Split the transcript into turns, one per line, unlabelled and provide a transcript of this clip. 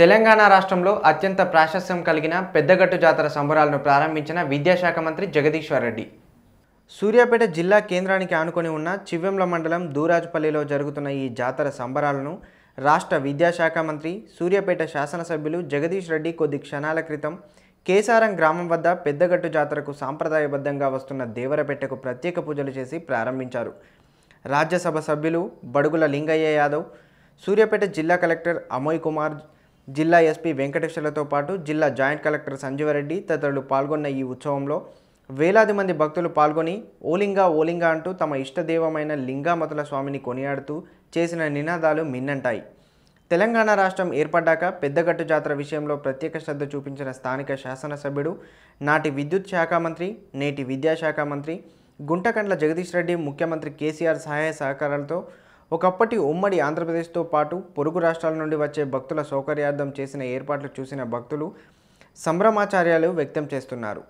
తెలంగాణ రాష్ట్రంలో అత్యంత ప్రాశస్యం కలిగిన పెద్దగట్టు జాతర సంబరాలను ప్రారంభించిన విద్యాశాఖ మంత్రి జగదీశ్వర్ రెడ్డి సూర్యాపేట జిల్లా కేంద్రానికి ఆనుకొని ఉన్న చివ్వెంల మండలం దూరాజుపల్లిలో జరుగుతున్న ఈ జాతర సంబరాలను రాష్ట్ర విద్యాశాఖ మంత్రి సూర్యాపేట శాసనసభ్యులు జగదీష్ రెడ్డి కొద్ది క్షణాల క్రితం కేసారం గ్రామం వద్ద పెద్దగట్టు జాతరకు సాంప్రదాయబద్ధంగా వస్తున్న దేవరపేటకు ప్రత్యేక పూజలు చేసి ప్రారంభించారు రాజ్యసభ సభ్యులు బడుగుల లింగయ్య యాదవ్ సూర్యాపేట జిల్లా కలెక్టర్ అమోయ్ కుమార్ జిల్లా ఎస్పీ వెంకటేశ్వర్లతో పాటు జిల్లా జాయింట్ కలెక్టర్ సంజీవరెడ్డి తదితరులు పాల్గొన్న ఈ ఉత్సవంలో వేలాది మంది భక్తులు పాల్గొని ఓలింగా ఓలింగా అంటూ తమ ఇష్టదేవమైన లింగామతుల స్వామిని కొనియాడుతూ చేసిన నినాదాలు మిన్నంటాయి తెలంగాణ రాష్ట్రం ఏర్పడ్డాక పెద్దగట్టు జాతర విషయంలో ప్రత్యేక శ్రద్ధ చూపించిన స్థానిక శాసనసభ్యుడు నాటి విద్యుత్ శాఖ మంత్రి నేటి విద్యాశాఖ మంత్రి గుంటకండ్ల జగదీష్ రెడ్డి ముఖ్యమంత్రి కేసీఆర్ సహాయ సహకారాలతో ఒకప్పటి ఉమ్మడి ఆంధ్రప్రదేశ్తో పాటు పొరుగు రాష్ట్రాల నుండి వచ్చే భక్తుల సౌకర్యార్థం చేసిన ఏర్పాట్లు చూసిన భక్తులు సంభ్రమాచార్యాలు వ్యక్తం చేస్తున్నారు